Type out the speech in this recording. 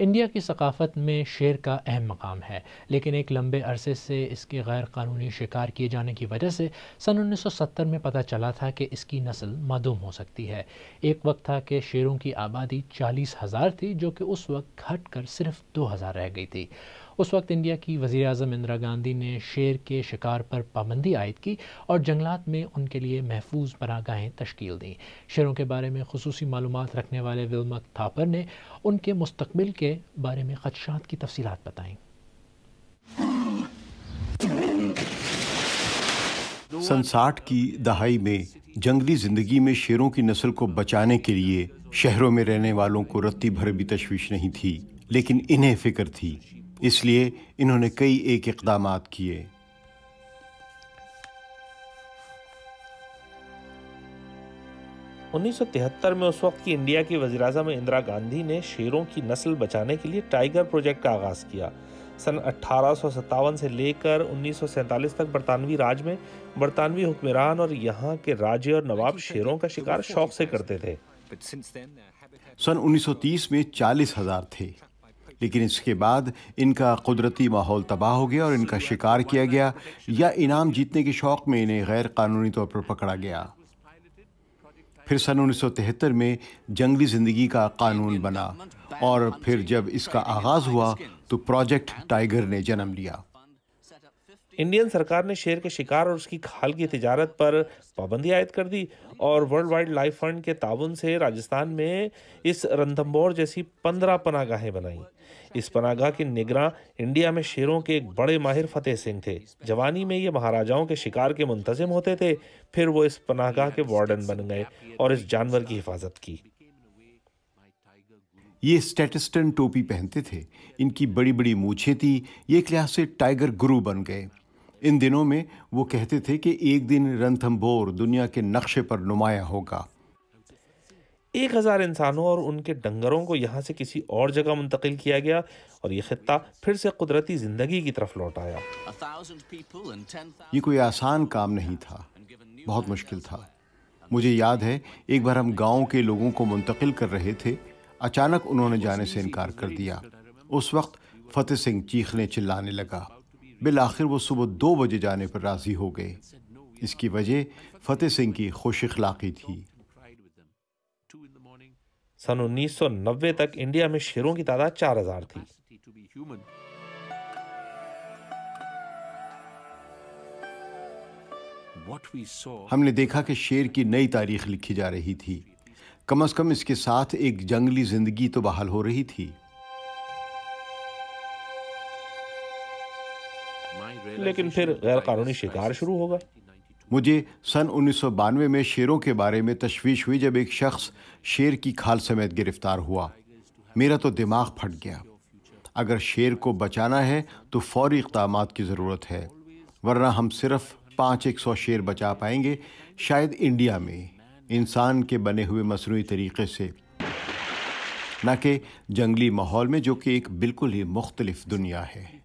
India کی ثقافت میں شعر کا اہم مقام ہے لیکن ایک لمبے عرصے سے اس کے غیر قانونی شکار کیے جانے کی وجہ سے سن انیس سو ستر میں پتہ چلا تھا کہ اس کی نسل معدوم ہو سکتی ہے ایک وقت تھا کہ شیروں کی آبادی چالیس ہزار تھی جو کہ اس وقت گھٹ کر صرف دو ہزار رہ گئی تھی اس وقت انڈیا کی وزیر اعظم اندرا گاندھی نے شیر کے شکار پر پابندی عائد کی اور جنگلات میں ان کے لیے محفوظ پناہ گاہیں تشکیل دیں شیروں کے بارے میں خصوصی معلومات رکھنے والے ولمت تھاپر نے ان کے مستقبل کے بارے میں خدشات کی تفصیلات بتائیں سنساٹھ کی دہائی میں جنگلی زندگی میں شیروں کی نسل کو بچانے کے لیے شہروں میں رہنے والوں کو رتی بھر بھی تشویش نہیں تھی لیکن انہیں فکر تھی اس لیے انہوں نے کئی ایک اقدامات کیے انیس سو تہتر میں اس وقت کی انڈیا کی وزیر اعظم اندرا گاندھی نے شیروں کی نسل بچانے کے لیے ٹائیگر پروجیکٹ کا آغاز کیا سن اٹھارہ سو ستاون سے لے کر انیس سو سینتالیس تک برطانوی راج میں برطانوی حکمران اور یہاں کے راجے اور نواب شیروں کا شکار شوق سے کرتے تھے سن انیس سو تیس میں چالیس ہزار تھے لیکن اس کے بعد ان کا قدرتی ماحول تباہ ہو گیا اور ان کا شکار کیا گیا یا انعام جیتنے کے شوق میں انہیں غیر قانونی طور پر پکڑا گیا پھر سن انیس سو تہتر میں جنگلی زندگی کا قانون بنا اور پھر جب اس کا آغاز ہوا تو پروجیکٹ ٹائیگر نے جنم لیا انڈین سرکار نے شیر کے شکار اور اس کی کھال کی تجارت پر پابندی عائد کر دی اور ورلڈ وائلڈ لائف فنڈ کے تعاون سے راجستان میں اس رندمبور جیسی پندرہ پناہ گاہیں بنائیں اس پناہ گاہ کی نگراں انڈیا میں شیروں کے ایک بڑے ماہر فتح سنگھ تھے جوانی میں یہ مہاراجاؤں کے شکار کے منتظم ہوتے تھے پھر وہ اس پناہ گاہ کے وارڈن بن گئے اور اس جانور کی حفاظت کی یہ سٹیٹسٹن ٹوپی پہنتے تھے ان کی بڑی بڑی موچھیں تھیں یہ ایک لحاظ سے ٹائیگر گرو بن گئے ان دنوں میں وہ کہتے تھے کہ ایک دن رنتھم بور دنیا کے نقشے پر نمایاں ہوگا ایک ہزار انسانوں اور ان کے ڈنگروں کو یہاں سے کسی اور جگہ منتقل کیا گیا اور یہ خطہ پھر سے قدرتی زندگی کی طرف لوٹ آیا یہ کوئی آسان کام نہیں تھا بہت مشکل تھا مجھے یاد ہے ایک بار ہم گاؤں کے لوگوں کو منتقل کر رہے تھے اچانک انہوں نے جانے سے انکار کر دیا اس وقت فتح سنگھ چیخنے چلانے لگا بالآخر وہ صبح دو بجے جانے پر راضی ہو گئے اس کی وجہ فتح سنگھ کی خوش اخلاقی تھی تھی سن انیس سو نوے تک انڈیا میں شیروں کی تعداد چار ہزار ہم نے دیکھا کہ شیر کی نئی تاریخ لکھی جا رہی تھی کم از کم اس کے ساتھ ایک جنگلی زندگی تو بحال ہو رہی تھی لیکن پھر غیر قانونی شکار شروع ہوگا مجھے سن انیس سو بانوے میں شیروں کے بارے میں تشویش ہوئی جب ایک شخص شیر کی کھال سمیت گرفتار ہوا میرا تو دماغ پھٹ گیا اگر شیر کو بچانا ہے تو فوری اقدامات کی ضرورت ہے ورنہ ہم صرف پانچ ایک سو شیر بچا پائیں گے شاید انڈیا میں انسان کے بنے ہوئے مصنوعی طریقے سے نہ کہ جنگلی ماحول میں جو کہ ایک بالکل ہی مختلف دنیا ہے